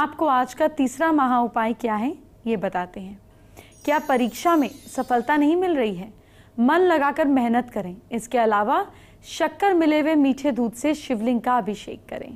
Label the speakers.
Speaker 1: आपको आज का तीसरा महा उपाय क्या है ये बताते हैं क्या परीक्षा में सफलता नहीं मिल रही है मन लगाकर मेहनत करें इसके अलावा शक्कर मिले हुए मीठे दूध से शिवलिंग का अभिषेक करें